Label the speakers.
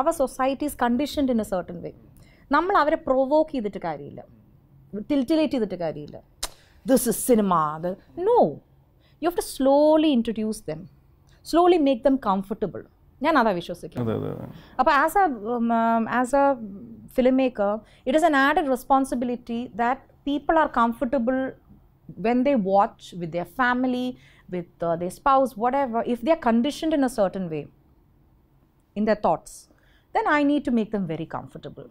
Speaker 1: Our society is conditioned in a certain way നമ്മൾ അവരെ provoke ചെയ്തിട്ട് കാര്യമില്ല ടിൽറ്റിലേറ്റ് ചെയ്തിട്ട് കാര്യമില്ല ദിസ് ഇസ് സിനിമ അത് know you have to slowly introduce them slowly make them comfortable ഞാൻ അതാ വിശ്വസിക്കുന്നത് അപ്പോൾ as a as a film maker it is an added responsibility that people are comfortable when they watch with the family with the spouse whatever if they are conditioned in a certain way in the thoughts then I need to make them very comfortable.